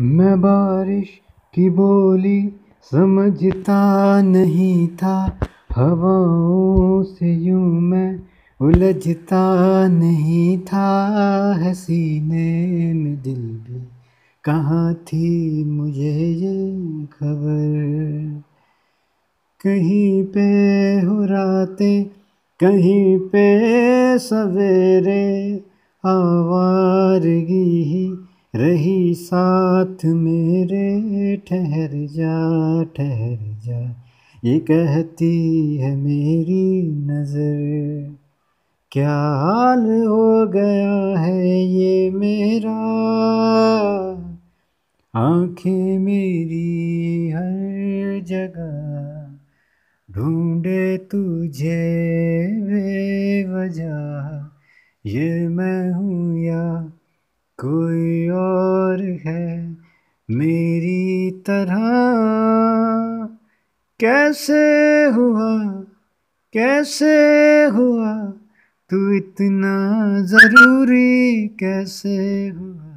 मैं बारिश की बोली समझता नहीं था हवाओं से यूं मैं उलझता नहीं था हसीने में दिल भी कहाँ थी मुझे ये खबर कहीं पे हो राते कहीं पे सवेरे आवारगी रही साथ मेरे ठहर जा ठहर जा ये कहती है मेरी नज़र क्या हाल हो गया है ये मेरा आंखें मेरी हर जगह ढूंढे तुझे बेवजह ये मैं हूँ कोई और है मेरी तरह कैसे हुआ कैसे हुआ तू इतना ज़रूरी कैसे हुआ